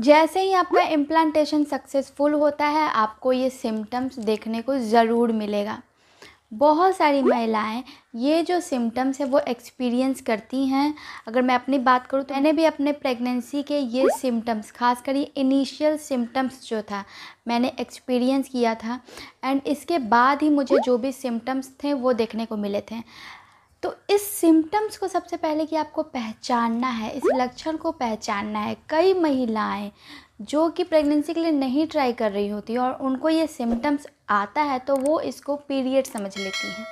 जैसे ही आपका implantation successful होता है आपको ये सिम्टम्स देखने को ज़रूर मिलेगा बहुत सारी महिलाएं ये जो सिम्टम्स हैं वो एक्सपीरियंस करती हैं अगर मैं अपनी बात करूँ तो मैंने भी अपने प्रेगनेंसी के ये सिम्टम्स खास कर ये इनिशियल सिम्टम्स जो था मैंने एक्सपीरियंस किया था एंड इसके बाद ही मुझे जो भी सिम्टम्स थे वो देखने को मिले थे सिम्टम्स को सबसे पहले कि आपको पहचानना है इस लक्षण को पहचानना है कई महिलाएं जो कि प्रेगनेंसी के लिए नहीं ट्राई कर रही होती और उनको ये सिम्टम्स आता है तो वो इसको पीरियड समझ लेती हैं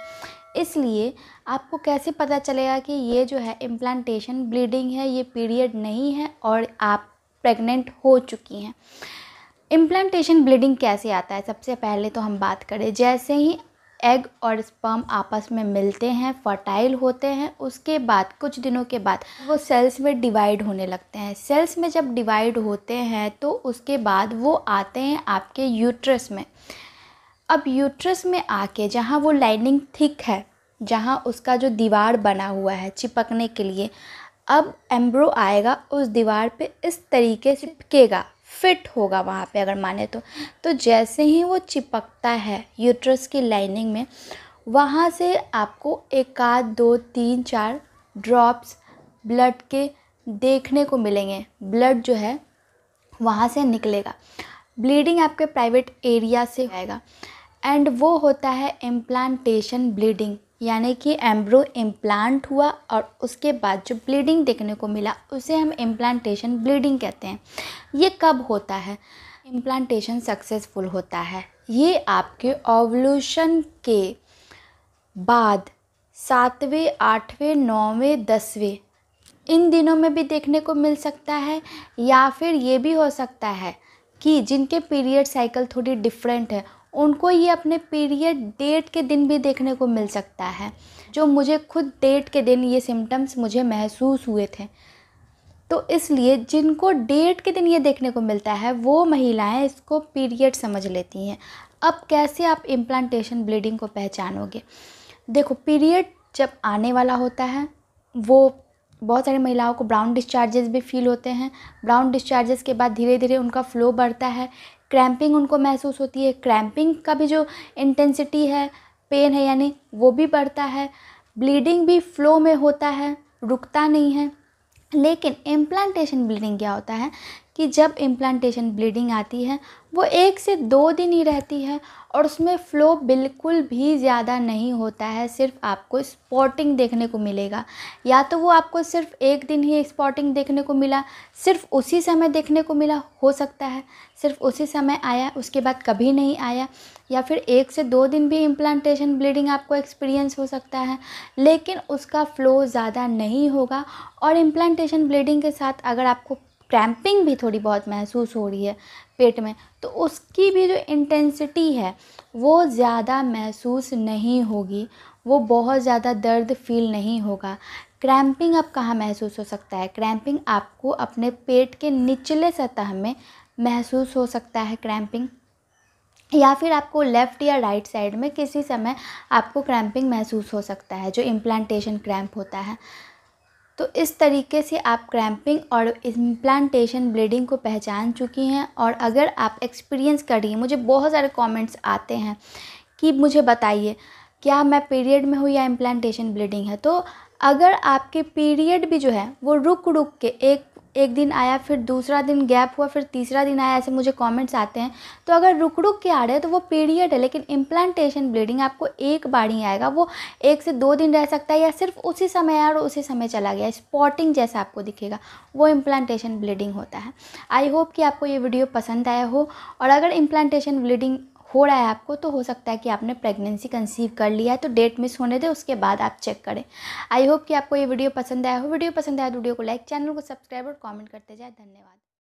इसलिए आपको कैसे पता चलेगा कि ये जो है इम्प्लांटेशन ब्लीडिंग है ये पीरियड नहीं है और आप प्रेग्नेंट हो चुकी हैं इम्प्लांटेशन ब्लीडिंग कैसे आता है सबसे पहले तो हम बात करें जैसे ही एग और स्पर्म आपस में मिलते हैं फर्टाइल होते हैं उसके बाद कुछ दिनों के बाद वो सेल्स में डिवाइड होने लगते हैं सेल्स में जब डिवाइड होते हैं तो उसके बाद वो आते हैं आपके यूट्रस में अब यूट्रस में आके जहाँ वो लाइनिंग थिक है जहाँ उसका जो दीवार बना हुआ है चिपकने के लिए अब एम्ब्रो आएगा उस दीवार पे इस तरीके से चिपकेगा फिट होगा वहाँ पे अगर माने तो तो जैसे ही वो चिपकता है यूट्रस की लाइनिंग में वहाँ से आपको एक आध दो तीन चार ड्रॉप्स ब्लड के देखने को मिलेंगे ब्लड जो है वहाँ से निकलेगा ब्लीडिंग आपके प्राइवेट एरिया से आएगा एंड वो होता है इम्प्लांटेशन ब्लीडिंग यानी कि एम्ब्रो इम्प्लांट हुआ और उसके बाद जो ब्लीडिंग देखने को मिला उसे हम इम्प्लांटेशन ब्लीडिंग कहते हैं ये कब होता है इम्प्लांटेशन सक्सेसफुल होता है ये आपके ओवल्यूशन के बाद सातवें आठवें नौवें दसवें इन दिनों में भी देखने को मिल सकता है या फिर ये भी हो सकता है कि जिनके पीरियड साइकिल थोड़ी डिफरेंट है उनको ये अपने पीरियड डेट के दिन भी देखने को मिल सकता है जो मुझे खुद डेट के दिन ये सिम्टम्स मुझे महसूस हुए थे तो इसलिए जिनको डेट के दिन ये देखने को मिलता है वो महिलाएं इसको पीरियड समझ लेती हैं अब कैसे आप इम्प्लांटेशन ब्लीडिंग को पहचानोगे देखो पीरियड जब आने वाला होता है वो बहुत सारी महिलाओं को ब्राउन डिस्चार्जेस भी फील होते हैं ब्राउन डिस्चार्जेस के बाद धीरे धीरे उनका फ्लो बढ़ता है क्रैम्पिंग उनको महसूस होती है क्रैम्पिंग का भी जो इंटेंसिटी है पेन है यानी वो भी बढ़ता है ब्लीडिंग भी फ्लो में होता है रुकता नहीं है लेकिन इम्प्लांटेशन ब्लीडिंग क्या होता है कि जब इम्प्लांटेशन ब्लीडिंग आती है वो एक से दो दिन ही रहती है और उसमें फ़्लो बिल्कुल भी ज़्यादा नहीं होता है सिर्फ आपको स्पॉटिंग देखने को मिलेगा या तो वो आपको सिर्फ एक दिन ही स्पॉटिंग देखने को मिला सिर्फ उसी समय देखने को मिला हो सकता है सिर्फ उसी समय आया उसके बाद कभी नहीं आया या फिर एक से दो दिन भी इम्प्लांटेशन ब्लीडिंग आपको एक्सपीरियंस हो सकता है लेकिन उसका फ़्लो ज़्यादा नहीं होगा और इम्प्लांटेशन ब्लीडिंग के साथ अगर आपको क्रैम्पिंग भी थोड़ी बहुत महसूस हो रही है पेट में तो उसकी भी जो इंटेंसिटी है वो ज़्यादा महसूस नहीं होगी वो बहुत ज़्यादा दर्द फील नहीं होगा क्रैम्पिंग अब कहाँ महसूस हो सकता है क्रैम्पिंग आपको अपने पेट के निचले सतह में महसूस हो सकता है क्रैम्पिंग या फिर आपको लेफ़्ट या राइट साइड में किसी समय आपको क्रैम्पिंग महसूस हो सकता है जो इम्प्लांटेशन क्रैम्प होता है तो इस तरीके से आप क्रैम्पिंग और इम्प्लांटेशन ब्लीडिंग को पहचान चुकी हैं और अगर आप एक्सपीरियंस कर रही हैं मुझे बहुत सारे कमेंट्स आते हैं कि मुझे बताइए क्या मैं पीरियड में हूँ या इम्प्लांटेशन ब्लीडिंग है तो अगर आपके पीरियड भी जो है वो रुक रुक के एक एक दिन आया फिर दूसरा दिन गैप हुआ फिर तीसरा दिन आया ऐसे मुझे कमेंट्स आते हैं तो अगर रुक रुक के आ रहे हैं तो वो पीरियड है लेकिन इम्प्लांटेशन ब्लीडिंग आपको एक बार ही आएगा वो एक से दो दिन रह सकता है या सिर्फ उसी समय आया और उसी समय चला गया स्पॉटिंग जैसा आपको दिखेगा वो इम्प्लांटेशन ब्लीडिंग होता है आई होप कि आपको ये वीडियो पसंद आया हो और अगर इम्प्लांटेशन ब्लीडिंग हो रहा है आपको तो हो सकता है कि आपने प्रेगनेंसी कंसीव कर लिया है तो डेट मिस होने दे उसके बाद आप चेक करें आई होप कि आपको ये वीडियो पसंद आया हो वीडियो पसंद आया तो वीडियो को लाइक चैनल को सब्सक्राइब और कॉमेंट करते जाए धन्यवाद